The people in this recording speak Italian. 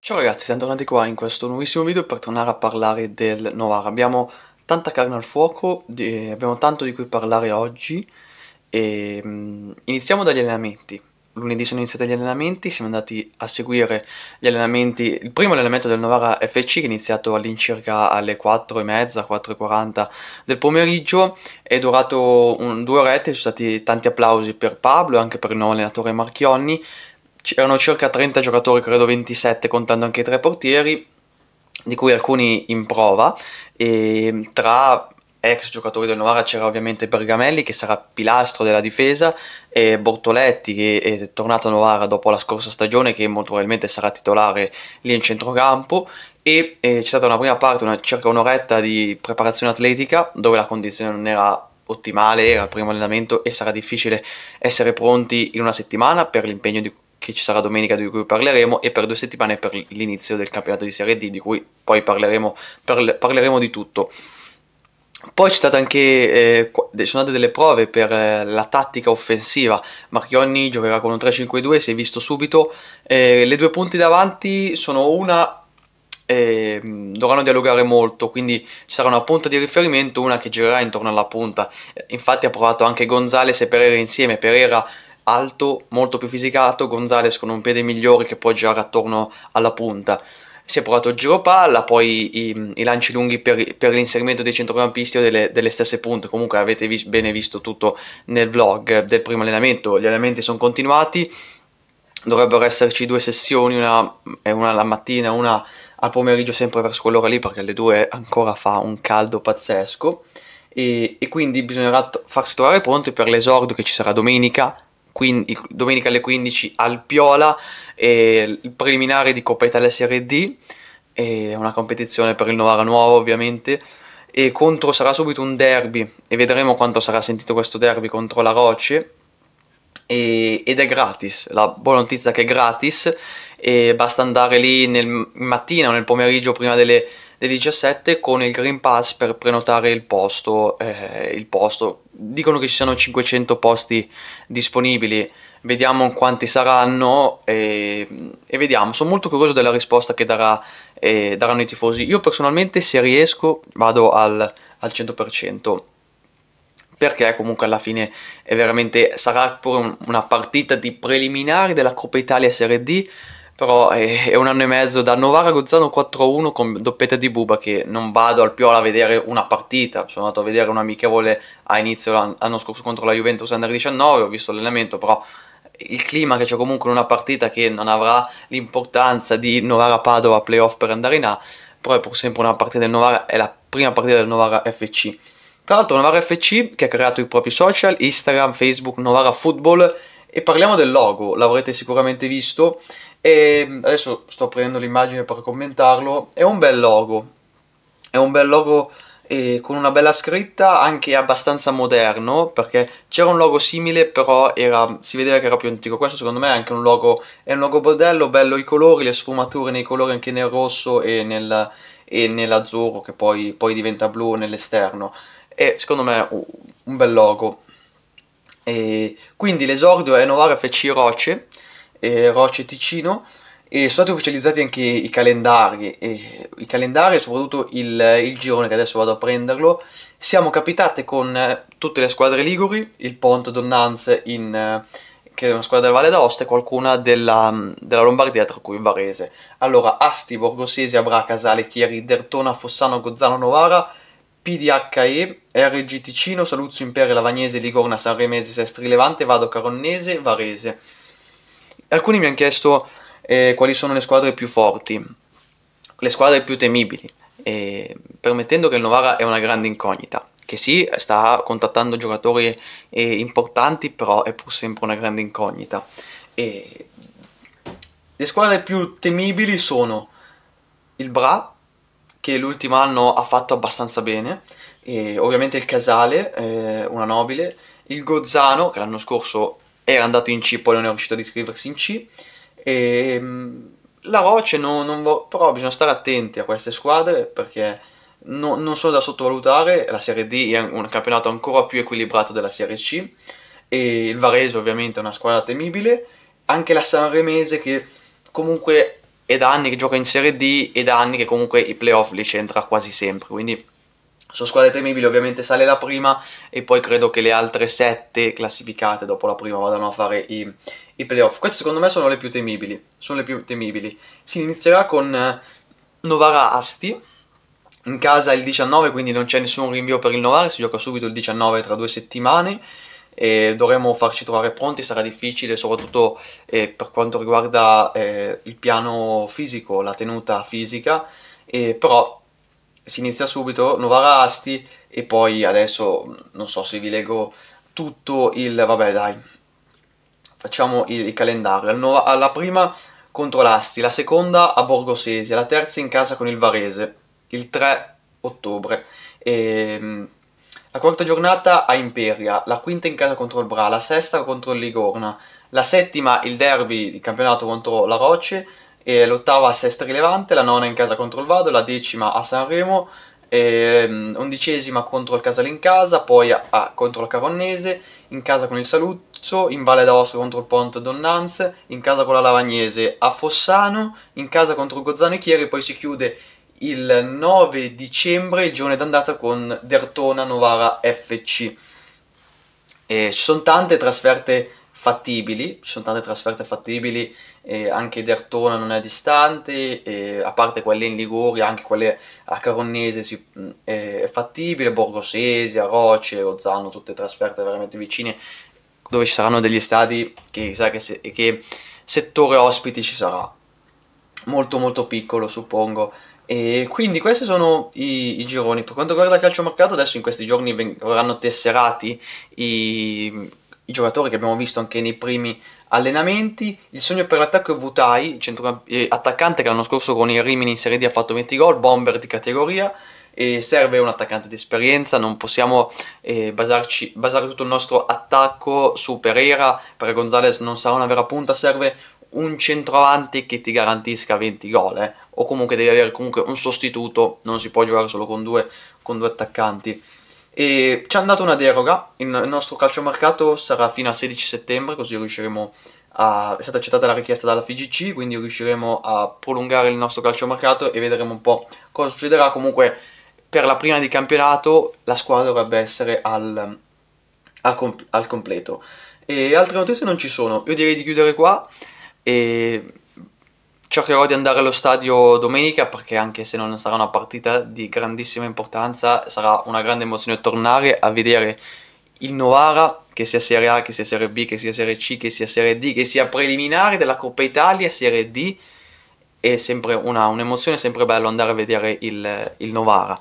Ciao ragazzi, siamo tornati qua in questo nuovissimo video per tornare a parlare del Novara. Abbiamo tanta carne al fuoco, abbiamo tanto di cui parlare oggi e mm, iniziamo dagli allenamenti lunedì sono iniziati gli allenamenti, siamo andati a seguire gli allenamenti, il primo allenamento del Novara FC che è iniziato all'incirca alle 4.30, 4.40 del pomeriggio, è durato un, due orette, ci sono stati tanti applausi per Pablo e anche per il nuovo allenatore Marchionni, c'erano circa 30 giocatori, credo 27 contando anche i tre portieri, di cui alcuni in prova, e tra ex giocatori del Novara c'era ovviamente Bergamelli che sarà pilastro della difesa e Bortoletti che è tornato a Novara dopo la scorsa stagione che molto probabilmente sarà titolare lì in centrocampo e eh, c'è stata una prima parte, una, circa un'oretta di preparazione atletica dove la condizione non era ottimale, era il primo allenamento e sarà difficile essere pronti in una settimana per l'impegno di, che ci sarà domenica di cui parleremo e per due settimane per l'inizio del campionato di Serie D di cui poi parleremo, parleremo di tutto. Poi c'è stata anche, eh, ci sono state delle prove per eh, la tattica offensiva, Marchionni giocherà con un 3-5-2, si è visto subito, eh, le due punti davanti sono una, ehm, dovranno dialogare molto, quindi ci sarà una punta di riferimento, una che girerà intorno alla punta, eh, infatti ha provato anche Gonzales e Pereira insieme, Pereira alto, molto più fisicato, Gonzales con un piede migliore che può girare attorno alla punta si è provato il giro palla, poi i, i lanci lunghi per, per, l'inserimento dei centrocampisti o delle, delle stesse punte. Comunque avete vis- bene visto tutto nel vlog del primo allenamento, gli allenamenti sono continuati. Dovrebbero esserci due sessioni, una, una la mattina, e una al pomeriggio, sempre verso quell'ora lì, perché alle due ancora fa un caldo pazzesco. E, e quindi bisognerà t- farsi trovare pronti per l'esordio che ci sarà domenica, quindi, domenica alle 15 al Piola e il preliminare di Coppa Italia Serie D, è una competizione per il Novara Nuovo ovviamente, e contro sarà subito un derby e vedremo quanto sarà sentito questo derby contro la Roce e, ed è gratis, la buona notizia è che è gratis e basta andare lì nel mattina o nel pomeriggio prima delle, delle 17 con il Green Pass per prenotare il posto, eh, il posto. dicono che ci siano 500 posti disponibili vediamo quanti saranno e, e vediamo. Sono molto curioso della risposta che darà, eh, daranno i tifosi. Io personalmente se riesco vado al, al 100% perché comunque alla fine sarà pure un, una partita di preliminari della Coppa Italia Serie D però eh, è, un anno e mezzo da Novara Gozzano 4-1 con doppietta di Buba che non vado al Piola a vedere una partita sono andato a vedere un amichevole a inizio l'anno scorso contro la Juventus Under 19 ho visto l'allenamento però il clima che c'è comunque in una partita che non avrà l'importanza di Novara-Padova playoff per andare in A, però è pur sempre una partita del Novara, è la prima partita del Novara FC. Tra l'altro Novara FC che ha creato i propri social, Instagram, Facebook, Novara Football e parliamo del logo, l'avrete sicuramente visto e adesso sto prendendo l'immagine per commentarlo, è un bel logo, è un bel logo e con una bella scritta anche abbastanza moderno perché c'era un logo simile però era, si vedeva che era più antico questo secondo me è anche un logo è un logo bordello bello i colori le sfumature nei colori anche nel rosso e, nel, e nell'azzurro che poi, poi, diventa blu nell'esterno e secondo me uh, un bel logo e quindi l'esordio è Novara FC Roce eh, Roce Ticino e sono stati ufficializzati anche i calendari, e i calendari soprattutto il, il, girone che adesso vado a prenderlo. Siamo capitate con eh, tutte le squadre liguri, il Ponte Donnanz in, eh, che è una squadra del Valle d'Aosta e qualcuna della, mm, della, Lombardia, tra cui Varese. Allora, Asti, Borgosesi, Abra, Casale, Chieri, Dertona, Fossano, Gozzano, Novara, PDHE, RG Ticino, Saluzzo, Impere, Lavagnese, Ligorna, Sanremese, Sestri, Levante, Vado, Caronnese, Varese. Alcuni mi hanno chiesto eh, quali sono le squadre più forti, le squadre più temibili, eh, permettendo che il Novara è una grande incognita, che sì, sta contattando giocatori eh, importanti, però è pur sempre una grande incognita. E le squadre più temibili sono il Bra, che l'ultimo anno ha fatto abbastanza bene, ovviamente il Casale, eh, una nobile, il Gozzano, che l'anno scorso era andato in C, poi non è riuscito ad iscriversi in C, e, ehm, la Roche, non, non vo- però bisogna stare attenti a queste squadre perché no, non sono da sottovalutare, la Serie D è un campionato ancora più equilibrato della Serie C e il Varese ovviamente è una squadra temibile, anche la Sanremese che comunque è da anni che gioca in Serie D e da anni che comunque i playoff li c'entra quasi sempre, quindi sono squadre temibili, ovviamente sale la prima e poi credo che le altre sette classificate dopo la prima vadano a fare i, i playoff. Queste secondo me sono le più temibili. Sono le più temibili. Si inizierà con eh, Novara Asti. In casa il 19, quindi non c'è nessun rinvio per il Novara, si gioca subito il 19 tra due settimane e dovremo farci trovare pronti, sarà difficile soprattutto eh, per quanto riguarda eh, il piano fisico, la tenuta fisica, eh, però si inizia subito, Novara Asti e poi adesso non so se vi leggo tutto il... vabbè dai, facciamo il, il calendario. Al Nova, alla prima contro l'Asti, la seconda a Borgosesi, la terza in casa con il Varese, il 3 ottobre. E, ehm, la quarta giornata a Imperia, la quinta in casa contro il Bra, la sesta contro il Ligorna, la settima il derby di campionato contro la Roce, e l'ottava a Sestri Levante, la nona in casa contro il Vado, la decima a Sanremo, e, mm, undicesima contro il Casale in casa, poi a, a, contro la Cavonnese, in casa con il Saluzzo, in Valle d'Aosto contro il Ponte Donnanz, in casa con la Lavagnese a Fossano, in casa contro Gozzano e Chieri, poi si chiude il 9 dicembre il giorno d'andata con Dertona Novara FC. E ci sono tante trasferte fattibili, ci sono tante trasferte fattibili eh, anche Dertona non è distante, eh, a parte quelle in Liguria, anche quelle a Caronnese si, eh, è fattibile, Borgosesia, Roce, Rozzano, tutte trasferte veramente vicine, dove ci saranno degli stadi che chissà che, se, che settore ospiti ci sarà, molto molto piccolo suppongo. E quindi questi sono i, i, gironi. Per quanto riguarda il calcio calciomercato, adesso in questi giorni verranno tesserati i, i, giocatori che abbiamo visto anche nei primi allenamenti, il sogno per l'attacco è Vutai, eh, attaccante che l'anno scorso con il Rimini in Serie D ha fatto 20 gol, bomber di categoria, e serve un attaccante di esperienza, non possiamo eh, basarci, basare tutto il nostro attacco su Pereira, perché Gonzalez non sarà una vera punta, serve un centroavanti che ti garantisca 20 gol, eh, o comunque devi avere comunque un sostituto, non si può giocare solo con due, con due attaccanti. E ci hanno dato una deroga, il nostro calciomercato sarà fino al 16 settembre, così riusciremo a... è stata accettata la richiesta dalla FIGC, quindi riusciremo a prolungare il nostro calciomercato e vedremo un po' cosa succederà. Comunque per la prima di campionato la squadra dovrebbe essere al, al, comp al completo. E altre notizie non ci sono, io direi di chiudere qua e cercherò di andare allo stadio domenica perché anche se non sarà una partita di grandissima importanza sarà una grande emozione tornare a vedere il Novara che sia Serie A, che sia Serie B, che sia Serie C, che sia Serie D, che sia preliminare della Coppa Italia, Serie D è sempre una, un'emozione, è sempre bello andare a vedere il, il Novara.